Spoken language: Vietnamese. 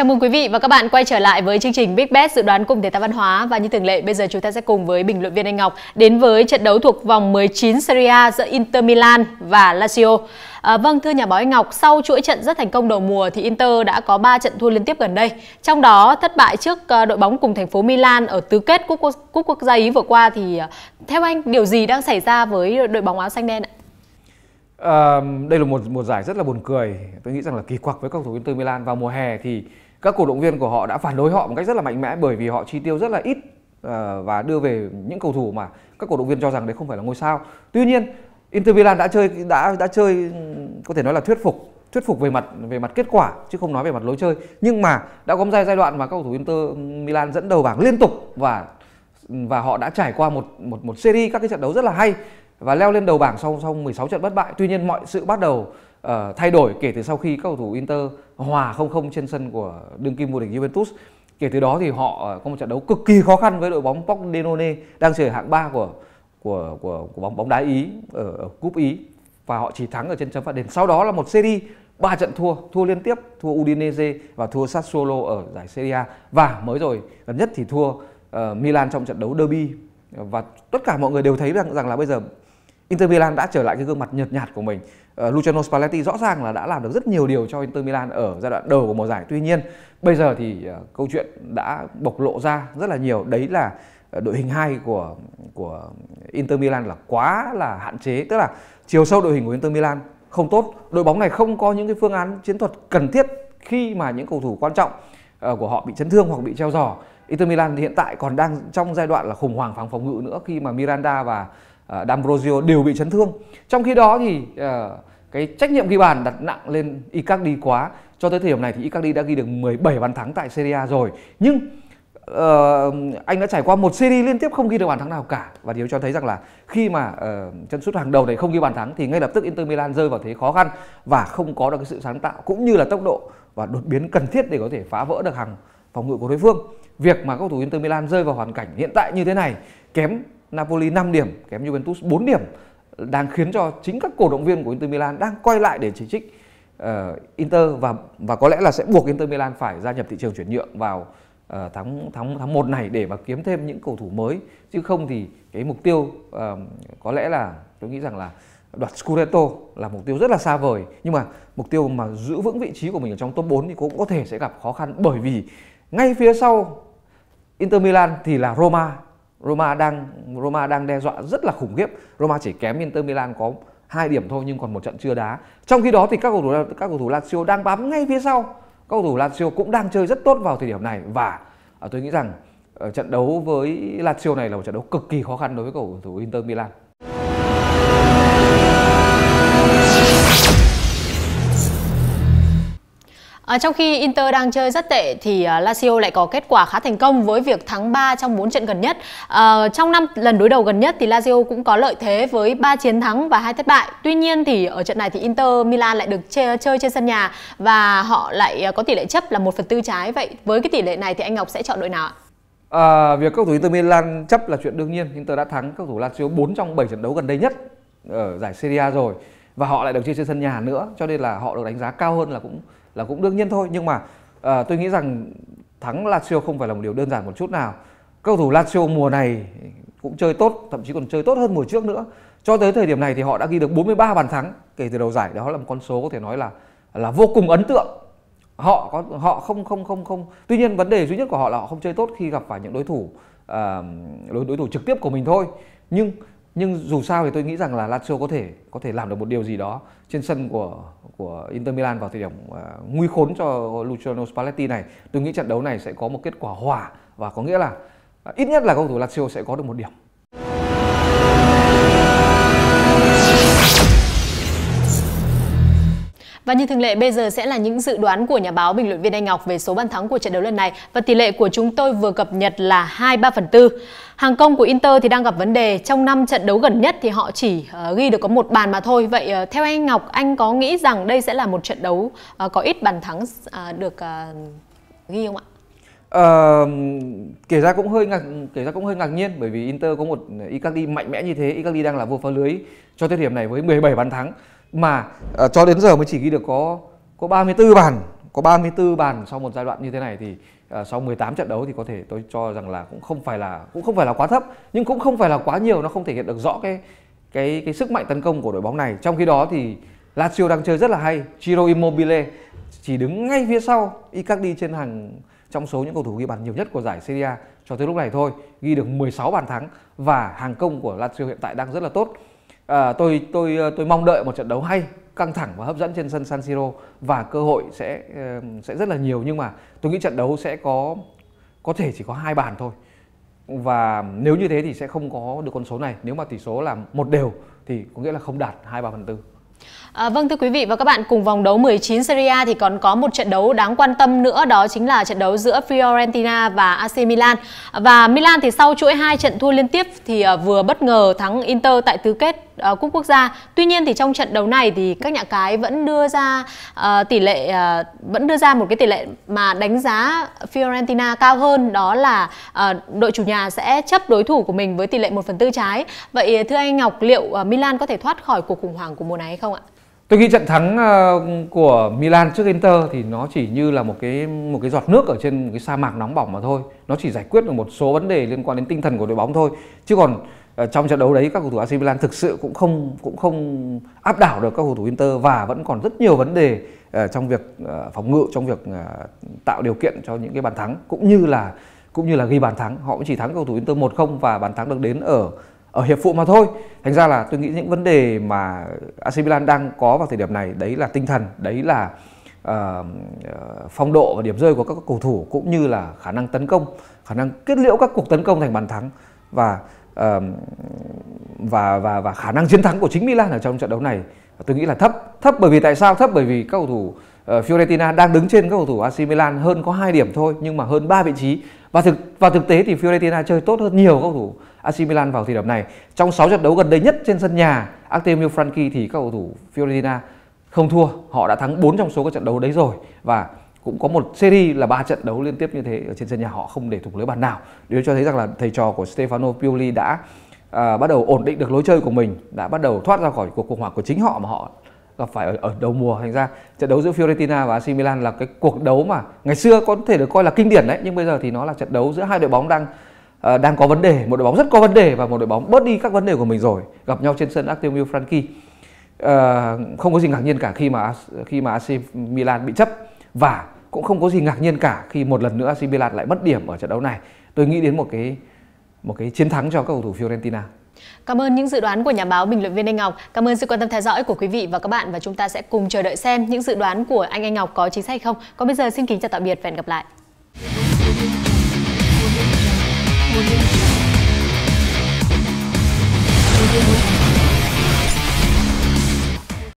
Chào mừng quý vị và các bạn quay trở lại với chương trình Big Bet dự đoán cùng thể thao văn hóa và như thường lệ bây giờ chúng ta sẽ cùng với bình luận viên Anh Ngọc đến với trận đấu thuộc vòng 19 Serie A giữa Inter Milan và Lazio. À, vâng thưa nhà báo Anh Ngọc, sau chuỗi trận rất thành công đầu mùa thì Inter đã có 3 trận thua liên tiếp gần đây. Trong đó thất bại trước à, đội bóng cùng thành phố Milan ở tứ kết Cúp Quốc, Cúp Quốc gia Ý vừa qua thì à, theo anh điều gì đang xảy ra với đội bóng áo xanh đen ạ? À, đây là một một giải rất là buồn cười. Tôi nghĩ rằng là kỳ quặc với cầu thủ Inter Milan vào mùa hè thì các cổ động viên của họ đã phản đối họ một cách rất là mạnh mẽ bởi vì họ chi tiêu rất là ít ờ, và đưa về những cầu thủ mà các cổ động viên cho rằng đấy không phải là ngôi sao. Tuy nhiên, Inter Milan đã chơi đã đã chơi có thể nói là thuyết phục thuyết phục về mặt về mặt kết quả chứ không nói về mặt lối chơi nhưng mà đã có một giai đoạn mà các cầu thủ Inter Milan dẫn đầu bảng liên tục và và họ đã trải qua một một một series các cái trận đấu rất là hay và leo lên đầu bảng sau sau 16 trận bất bại. Tuy nhiên mọi sự bắt đầu uh, thay đổi kể từ sau khi các cầu thủ Inter hòa 0-0 trên sân của đương kim vô địch Juventus. Kể từ đó thì họ ờ, có một trận đấu cực kỳ khó khăn với đội bóng Pordenone đang chơi hạng 3 của của của của bóng bóng đá Ý ở, ở cúp Ý và họ chỉ thắng ở trên chấm phạt đền. Sau đó là một series ba trận thua, thua liên tiếp, thua Udinese và thua Sassuolo ở giải Serie A và mới rồi gần nhất thì thua uh, Milan trong trận đấu derby và tất cả mọi người đều thấy rằng rằng là bây giờ Inter Milan đã trở lại cái gương mặt nhợt nhạt của mình. Uh, Luciano Spalletti rõ ràng là đã làm được rất nhiều điều cho Inter Milan ở giai đoạn đầu của mùa giải. Tuy nhiên, bây giờ thì uh, câu chuyện đã bộc lộ ra rất là nhiều. Đấy là uh, đội hình hai của của Inter Milan là quá là hạn chế, tức là chiều sâu đội hình của Inter Milan không tốt. Đội bóng này không có những cái phương án chiến thuật cần thiết khi mà những cầu thủ quan trọng uh, của họ bị chấn thương hoặc bị treo giò. Inter Milan hiện tại còn đang trong giai đoạn là khủng hoảng phòng phòng ngự nữa khi mà Miranda và uh, D'Ambrosio đều bị chấn thương. Trong khi đó thì uh, cái trách nhiệm ghi bàn đặt nặng lên Icardi quá. Cho tới thời điểm này thì Icardi đã ghi được 17 bàn thắng tại Serie A rồi. Nhưng uh, anh đã trải qua một series liên tiếp không ghi được bàn thắng nào cả và điều cho thấy rằng là khi mà uh, chân sút hàng đầu này không ghi bàn thắng thì ngay lập tức Inter Milan rơi vào thế khó khăn và không có được cái sự sáng tạo cũng như là tốc độ và đột biến cần thiết để có thể phá vỡ được hàng phòng ngự của đối phương. Việc mà cầu thủ Inter Milan rơi vào hoàn cảnh hiện tại như thế này kém Napoli 5 điểm, kém Juventus 4 điểm đang khiến cho chính các cổ động viên của Inter Milan đang quay lại để chỉ trích uh, Inter và và có lẽ là sẽ buộc Inter Milan phải gia nhập thị trường chuyển nhượng vào uh, tháng tháng tháng 1 này để mà kiếm thêm những cầu thủ mới chứ không thì cái mục tiêu uh, có lẽ là tôi nghĩ rằng là đoạt Scudetto là mục tiêu rất là xa vời nhưng mà mục tiêu mà giữ vững vị trí của mình ở trong top 4 thì cũng có thể sẽ gặp khó khăn bởi vì ngay phía sau Inter Milan thì là Roma Roma đang Roma đang đe dọa rất là khủng khiếp. Roma chỉ kém Inter Milan có hai điểm thôi nhưng còn một trận chưa đá. Trong khi đó thì các cầu thủ các cầu thủ Lazio đang bám ngay phía sau. Các cầu thủ Lazio cũng đang chơi rất tốt vào thời điểm này và à, tôi nghĩ rằng ờ, trận đấu với Lazio này là một trận đấu cực kỳ khó khăn đối với cầu thủ Inter Milan. À, trong khi Inter đang chơi rất tệ thì uh, Lazio lại có kết quả khá thành công với việc thắng 3 trong 4 trận gần nhất. À, trong năm lần đối đầu gần nhất thì Lazio cũng có lợi thế với 3 chiến thắng và hai thất bại. Tuy nhiên thì ở trận này thì Inter Milan lại được chơi, chơi trên sân nhà và họ lại à, có tỷ lệ chấp là 1 phần tư trái. Vậy với cái tỷ lệ này thì anh Ngọc sẽ chọn đội nào ạ? À, việc các thủ Inter Milan chấp là chuyện đương nhiên. Inter đã thắng các thủ Lazio 4 trong 7 trận đấu gần đây nhất ở giải Serie A rồi và họ lại được chơi trên sân nhà nữa cho nên là họ được đánh giá cao hơn là cũng là cũng đương nhiên thôi nhưng mà à, tôi nghĩ rằng thắng Lazio không phải là một điều đơn giản một chút nào cầu thủ Lazio mùa này cũng chơi tốt thậm chí còn chơi tốt hơn mùa trước nữa cho tới thời điểm này thì họ đã ghi được 43 bàn thắng kể từ đầu giải đó là một con số có thể nói là là vô cùng ấn tượng họ có họ không không không không tuy nhiên vấn đề duy nhất của họ là họ không chơi tốt khi gặp phải những đối thủ uh, đối đối thủ trực tiếp của mình thôi nhưng nhưng dù sao thì tôi nghĩ rằng là Lazio có thể có thể làm được một điều gì đó trên sân của của Inter Milan vào thời điểm uh, nguy khốn cho Luciano Spalletti này. Tôi nghĩ trận đấu này sẽ có một kết quả hòa và có nghĩa là uh, ít nhất là cầu thủ Lazio sẽ có được một điểm. Và như thường lệ bây giờ sẽ là những dự đoán của nhà báo bình luận viên Anh Ngọc về số bàn thắng của trận đấu lần này và tỷ lệ của chúng tôi vừa cập nhật là 23 phần 4. Hàng công của Inter thì đang gặp vấn đề, trong năm trận đấu gần nhất thì họ chỉ uh, ghi được có một bàn mà thôi. Vậy uh, theo anh Ngọc, anh có nghĩ rằng đây sẽ là một trận đấu uh, có ít bàn thắng uh, được uh, ghi không ạ? Uh, kể ra cũng hơi ngạc kể ra cũng hơi ngạc nhiên bởi vì Inter có một Icardi mạnh mẽ như thế, Icardi đang là vua phá lưới cho tới điểm này với 17 bàn thắng mà uh, cho đến giờ mới chỉ ghi được có có 34 bàn có 34 bàn sau một giai đoạn như thế này thì uh, sau 18 trận đấu thì có thể tôi cho rằng là cũng không phải là cũng không phải là quá thấp nhưng cũng không phải là quá nhiều nó không thể hiện được rõ cái cái cái sức mạnh tấn công của đội bóng này trong khi đó thì Lazio đang chơi rất là hay Chiro Immobile chỉ đứng ngay phía sau Icardi trên hàng trong số những cầu thủ ghi bàn nhiều nhất của giải Serie A cho tới lúc này thôi ghi được 16 bàn thắng và hàng công của Lazio hiện tại đang rất là tốt à, tôi tôi ờ, tôi mong đợi một trận đấu hay căng thẳng và hấp dẫn trên sân San Siro và cơ hội sẽ ờ, sẽ rất là nhiều nhưng mà tôi nghĩ trận đấu sẽ có có thể chỉ có hai bàn thôi và nếu như thế thì sẽ không có được con số này nếu mà tỷ số là một đều thì có nghĩa là không đạt hai ba phần tư À, vâng thưa quý vị và các bạn, cùng vòng đấu 19 Serie A thì còn có một trận đấu đáng quan tâm nữa đó chính là trận đấu giữa Fiorentina và AC Milan. Và Milan thì sau chuỗi hai trận thua liên tiếp thì vừa bất ngờ thắng Inter tại tứ kết Ờ, cúp quốc gia. Tuy nhiên thì trong trận đấu này thì các nhà cái vẫn đưa ra uh, tỷ lệ uh, vẫn đưa ra một cái tỷ lệ mà đánh giá Fiorentina cao hơn đó là uh, đội chủ nhà sẽ chấp đối thủ của mình với tỷ lệ 1 phần tư trái. Vậy thưa anh Ngọc liệu uh, Milan có thể thoát khỏi cuộc khủng hoảng của mùa này không ạ? Tôi nghĩ trận thắng của Milan trước Inter thì nó chỉ như là một cái một cái giọt nước ở trên cái sa mạc nóng bỏng mà thôi. Nó chỉ giải quyết được một số vấn đề liên quan đến tinh thần của đội bóng thôi. Chứ còn Ờ, trong trận đấu đấy các cầu thủ AC Milan thực sự cũng không cũng không áp đảo được các cầu thủ Inter và vẫn còn rất nhiều vấn đề ờ, trong việc ờ, phòng ngự trong việc tạo điều kiện cho những cái bàn thắng cũng như là cũng như là ghi bàn thắng họ cũng chỉ thắng cầu thủ Inter 1-0 và bàn thắng được đến ở ở hiệp phụ mà thôi thành ra là tôi nghĩ những vấn đề mà AC Milan đang có vào thời điểm này đấy là tinh thần đấy là uh, phong độ và điểm rơi của các cầu thủ cũng như là khả năng tấn công khả năng kết liễu các cuộc tấn công thành bàn thắng và và và và khả năng chiến thắng của chính Milan ở trong trận đấu này tôi nghĩ là thấp thấp bởi vì tại sao thấp bởi vì các cầu thủ ờ, Fiorentina đang đứng trên các cầu thủ AC Milan hơn có 2 điểm thôi nhưng mà hơn 3 vị trí và thực và thực tế thì Fiorentina chơi tốt hơn nhiều các cầu thủ AC Milan vào thời điểm này trong 6 trận đấu gần đây nhất trên sân nhà Artemio Franchi thì các cầu thủ Fiorentina không thua họ đã thắng 4 trong số các trận đấu đấy rồi và cũng có một series là ba trận đấu liên tiếp như thế ở trên sân nhà họ không để thủng lưới bàn nào điều cho thấy rằng là thầy trò của Stefano Pioli đã à, bắt đầu ổn định được lối chơi của mình đã bắt đầu thoát ra khỏi cuộc khủng hoảng của chính họ mà họ gặp phải ở, ở đầu mùa thành ra trận đấu giữa Fiorentina và AC Milan là cái cuộc đấu mà ngày xưa có thể được coi là kinh điển đấy nhưng bây giờ thì nó là trận đấu giữa hai đội bóng đang À, đang có vấn đề một đội bóng rất có vấn đề và một đội bóng bớt đi các vấn đề của mình rồi gặp nhau trên sân Atletico Franchi à, không có gì ngạc nhiên cả khi mà khi mà AC Milan bị chấp và cũng không có gì ngạc nhiên cả khi một lần nữa AC Milan lại mất điểm ở trận đấu này. Tôi nghĩ đến một cái một cái chiến thắng cho các cầu thủ Fiorentina. Cảm ơn những dự đoán của nhà báo bình luận viên Anh Ngọc. Cảm ơn sự quan tâm theo dõi của quý vị và các bạn và chúng ta sẽ cùng chờ đợi xem những dự đoán của anh Anh Ngọc có chính xác hay không. Còn bây giờ xin kính chào tạm biệt và hẹn gặp lại.